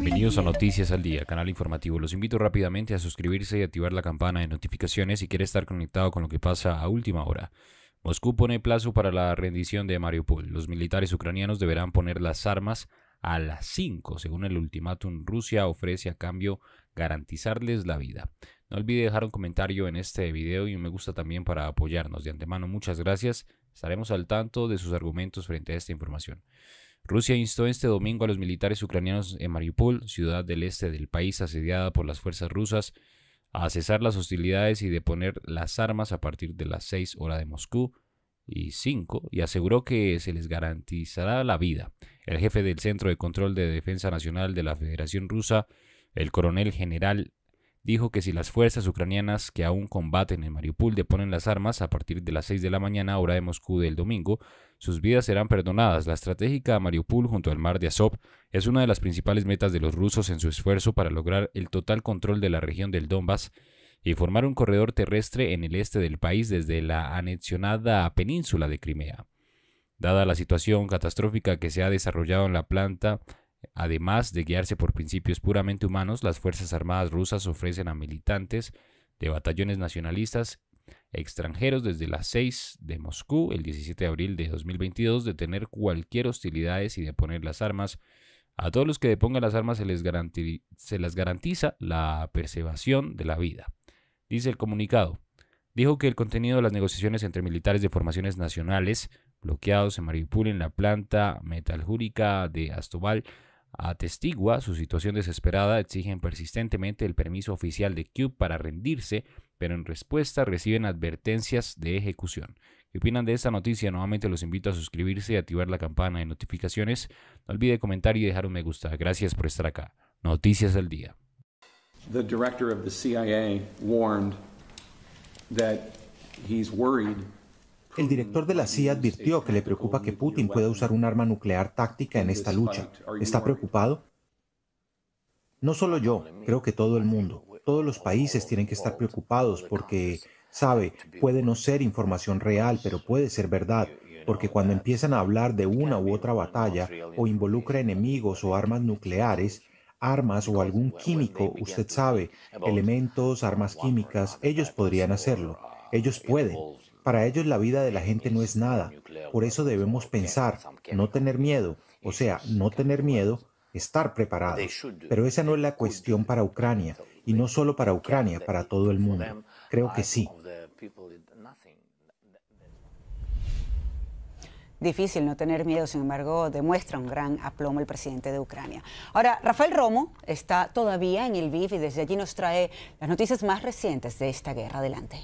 Bienvenidos a Noticias al Día, canal informativo. Los invito rápidamente a suscribirse y activar la campana de notificaciones si quiere estar conectado con lo que pasa a última hora. Moscú pone plazo para la rendición de Mariupol. Los militares ucranianos deberán poner las armas a las 5, según el ultimátum Rusia ofrece a cambio garantizarles la vida. No olvide dejar un comentario en este video y un me gusta también para apoyarnos. De antemano, muchas gracias. Estaremos al tanto de sus argumentos frente a esta información. Rusia instó este domingo a los militares ucranianos en Mariupol, ciudad del este del país asediada por las fuerzas rusas, a cesar las hostilidades y deponer las armas a partir de las 6 horas de Moscú y 5, y aseguró que se les garantizará la vida. El jefe del Centro de Control de Defensa Nacional de la Federación Rusa, el coronel general dijo que si las fuerzas ucranianas que aún combaten en Mariupol deponen las armas a partir de las 6 de la mañana hora de Moscú del domingo, sus vidas serán perdonadas. La estratégica Mariupol junto al mar de Azov es una de las principales metas de los rusos en su esfuerzo para lograr el total control de la región del Donbass y formar un corredor terrestre en el este del país desde la anexionada península de Crimea. Dada la situación catastrófica que se ha desarrollado en la planta Además de guiarse por principios puramente humanos, las Fuerzas Armadas rusas ofrecen a militantes de batallones nacionalistas extranjeros desde las 6 de Moscú el 17 de abril de 2022 detener cualquier hostilidades y de poner las armas. A todos los que depongan las armas se les, garantiza la preservación de la vida, dice el comunicado. Dijo que el contenido de las negociaciones entre militares de formaciones nacionales bloqueados en Mariupol en la planta metalúrgica de Astobal atestigua su situación desesperada, exigen persistentemente el permiso oficial de Cube para rendirse, pero en respuesta reciben advertencias de ejecución. ¿Qué opinan de esta noticia? Nuevamente los invito a suscribirse y activar la campana de notificaciones. No olvide comentar y dejar un me gusta. Gracias por estar acá. Noticias del día. The director of the CIA warned that he's worried el director de la CIA advirtió que le preocupa que Putin pueda usar un arma nuclear táctica en esta lucha. ¿Está preocupado? No solo yo, creo que todo el mundo. Todos los países tienen que estar preocupados porque, sabe, puede no ser información real, pero puede ser verdad porque cuando empiezan a hablar de una u otra batalla o involucra enemigos o armas nucleares, armas o algún químico, usted sabe, elementos, armas químicas, ellos podrían hacerlo. Ellos pueden. Para ellos la vida de la gente no es nada. Por eso debemos pensar, no tener miedo, o sea, no tener miedo, estar preparados. Pero esa no es la cuestión para Ucrania, y no solo para Ucrania, para todo el mundo. Creo que sí. Difícil no tener miedo, sin embargo, demuestra un gran aplomo el presidente de Ucrania. Ahora, Rafael Romo está todavía en el BIF y desde allí nos trae las noticias más recientes de esta guerra. Adelante.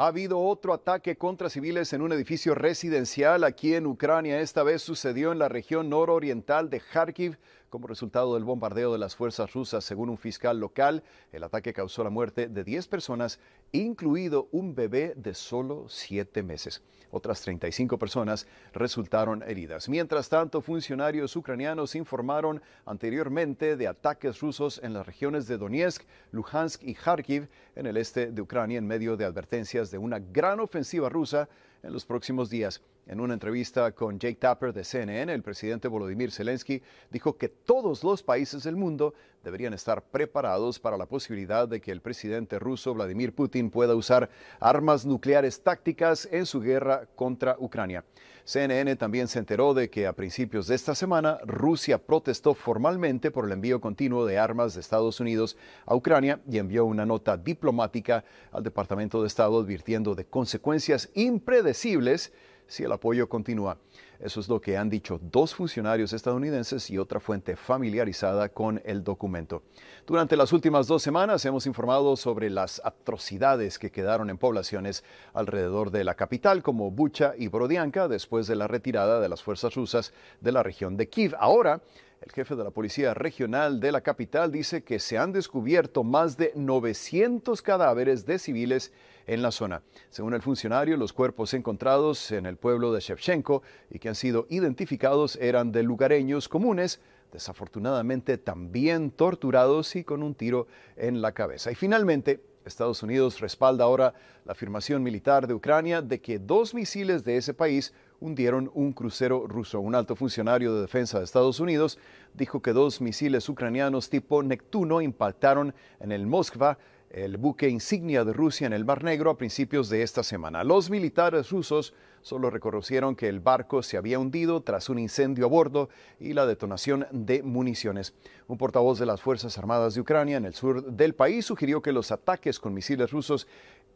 Ha habido otro ataque contra civiles en un edificio residencial aquí en Ucrania. Esta vez sucedió en la región nororiental de Kharkiv, como resultado del bombardeo de las fuerzas rusas, según un fiscal local. El ataque causó la muerte de 10 personas, incluido un bebé de solo 7 meses. Otras 35 personas resultaron heridas. Mientras tanto, funcionarios ucranianos informaron anteriormente de ataques rusos en las regiones de Donetsk, Luhansk y Kharkiv en el este de Ucrania en medio de advertencias de una gran ofensiva rusa en los próximos días. En una entrevista con Jake Tapper de CNN, el presidente Volodymyr Zelensky dijo que todos los países del mundo deberían estar preparados para la posibilidad de que el presidente ruso Vladimir Putin pueda usar armas nucleares tácticas en su guerra contra Ucrania. CNN también se enteró de que a principios de esta semana Rusia protestó formalmente por el envío continuo de armas de Estados Unidos a Ucrania y envió una nota diplomática al Departamento de Estado advirtiendo de consecuencias impredecibles si el apoyo continúa. Eso es lo que han dicho dos funcionarios estadounidenses y otra fuente familiarizada con el documento. Durante las últimas dos semanas hemos informado sobre las atrocidades que quedaron en poblaciones alrededor de la capital, como Bucha y Brodianka, después de la retirada de las fuerzas rusas de la región de Kiev. Ahora, el jefe de la Policía Regional de la capital dice que se han descubierto más de 900 cadáveres de civiles en la zona. Según el funcionario, los cuerpos encontrados en el pueblo de Shevchenko y que han sido identificados eran de lugareños comunes, desafortunadamente también torturados y con un tiro en la cabeza. Y finalmente, Estados Unidos respalda ahora la afirmación militar de Ucrania de que dos misiles de ese país hundieron un crucero ruso. Un alto funcionario de defensa de Estados Unidos dijo que dos misiles ucranianos tipo Neptuno impactaron en el Moskva el buque insignia de Rusia en el Mar Negro a principios de esta semana. Los militares rusos solo reconocieron que el barco se había hundido tras un incendio a bordo y la detonación de municiones. Un portavoz de las Fuerzas Armadas de Ucrania en el sur del país sugirió que los ataques con misiles rusos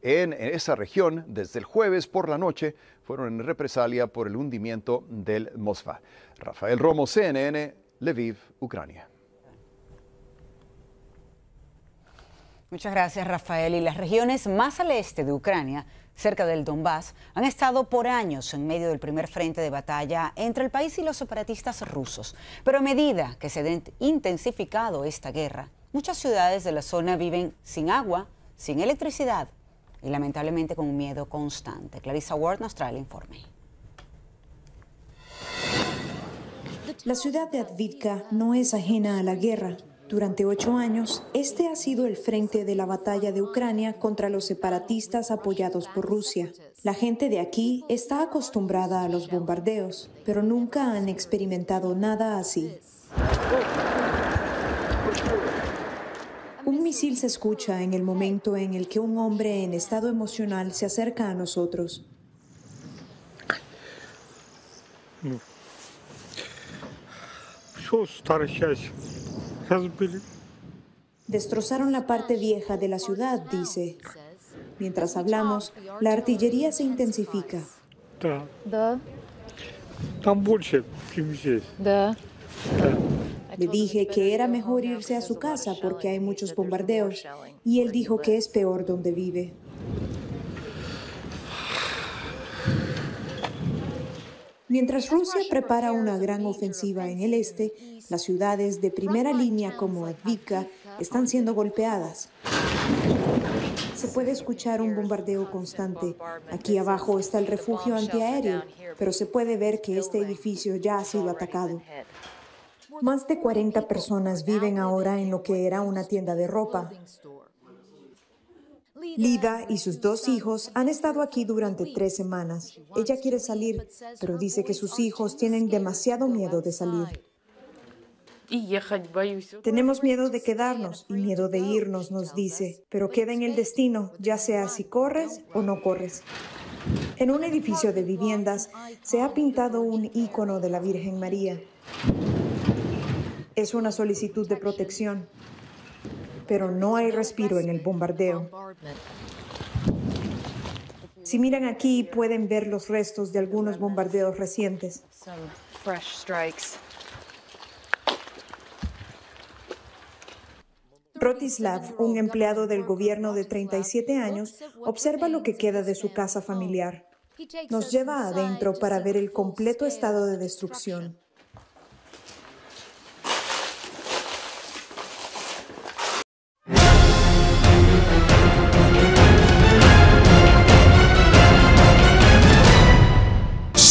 en esa región desde el jueves por la noche fueron en represalia por el hundimiento del Mosfa. Rafael Romo, CNN, Lviv, Ucrania. Muchas gracias, Rafael. Y las regiones más al este de Ucrania, cerca del Donbass, han estado por años en medio del primer frente de batalla entre el país y los separatistas rusos. Pero a medida que se ha intensificado esta guerra, muchas ciudades de la zona viven sin agua, sin electricidad y lamentablemente con un miedo constante. Clarissa Ward nos trae el informe. La ciudad de Advitka no es ajena a la guerra. Durante ocho años, este ha sido el frente de la batalla de Ucrania contra los separatistas apoyados por Rusia. La gente de aquí está acostumbrada a los bombardeos, pero nunca han experimentado nada así. Un misil se escucha en el momento en el que un hombre en estado emocional se acerca a nosotros. Destrozaron la parte vieja de la ciudad, dice. Mientras hablamos, la artillería se intensifica. Le dije que era mejor irse a su casa porque hay muchos bombardeos y él dijo que es peor donde vive. Mientras Rusia prepara una gran ofensiva en el este, las ciudades de primera línea como Advika están siendo golpeadas. Se puede escuchar un bombardeo constante. Aquí abajo está el refugio antiaéreo, pero se puede ver que este edificio ya ha sido atacado. Más de 40 personas viven ahora en lo que era una tienda de ropa. Lida y sus dos hijos han estado aquí durante tres semanas. Ella quiere salir, pero dice que sus hijos tienen demasiado miedo de salir. Tenemos miedo de quedarnos y miedo de irnos, nos dice, pero queda en el destino, ya sea si corres o no corres. En un edificio de viviendas se ha pintado un icono de la Virgen María. Es una solicitud de protección pero no hay respiro en el bombardeo. Si miran aquí pueden ver los restos de algunos bombardeos recientes. Rotislav, un empleado del gobierno de 37 años, observa lo que queda de su casa familiar. Nos lleva adentro para ver el completo estado de destrucción.